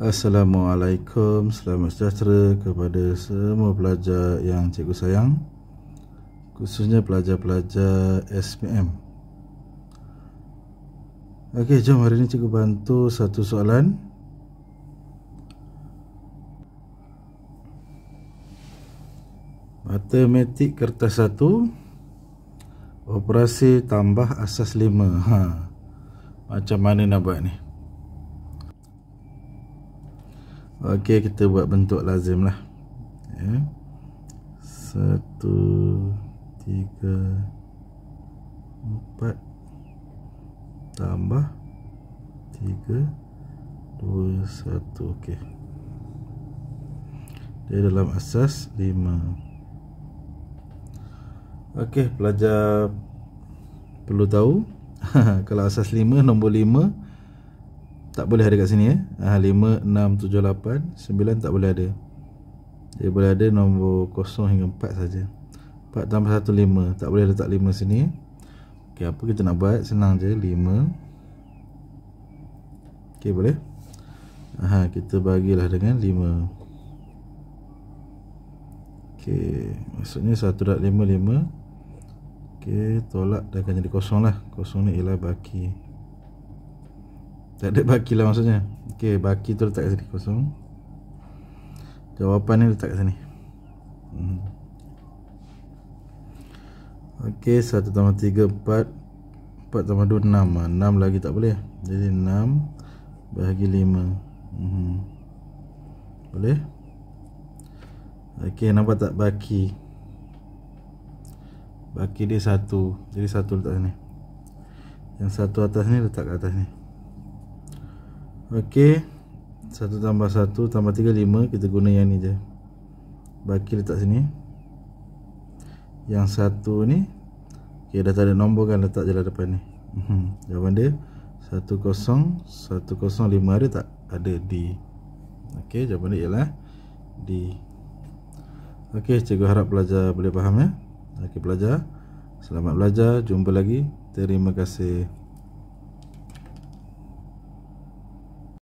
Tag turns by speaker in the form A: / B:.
A: Assalamualaikum, selamat sejahtera kepada semua pelajar yang cikgu sayang khususnya pelajar-pelajar SPM Ok, jom hari ini cikgu bantu satu soalan Matematik kertas 1 Operasi tambah asas 5 ha. Macam mana nak buat ni? Okey, kita buat bentuk lazim lah. Ya. Satu, tiga, empat, tambah, tiga, dua, satu. Okey. Dia dalam asas lima. Okey, pelajar perlu tahu. Kalau asas lima, nombor lima tak boleh ada kat sini eh. Ha 5 6 7 8 9 tak boleh ada. Dia boleh ada nombor 0 hingga 4 saja. 4 tambah 1 5. Tak boleh letak 5 sini. Okey, apa kita nak buat? Senang je 5. Okey, boleh. Ha kita bagilah dengan 5. Okey, maksudnya 1.55 Okey, tolak dan akan jadi kosong lah Kosong ni ialah baki tak ada baki lah maksudnya Okay baki tu letak kat sini kosong Jawapan ni letak kat sini hmm. Okay 1 tambah 3 4 4 tambah 2 6 lah 6 lagi tak boleh Jadi 6 Bahagi 5 Boleh Okay nampak tak baki Baki dia 1 Jadi 1 letak sini Yang 1 atas ni letak kat atas ni Okey, 1 tambah 1 tambah 3 5 kita guna yang ni je baki letak sini yang satu ni Okey, dah tak ada nombor kan letak je lah depan ni mhm. jawapan dia 1 kosong 1 kosong 5 ada tak? ada D Okey, jawapan dia ialah D Okey, cikgu harap pelajar boleh faham ya ok pelajar selamat belajar jumpa lagi terima kasih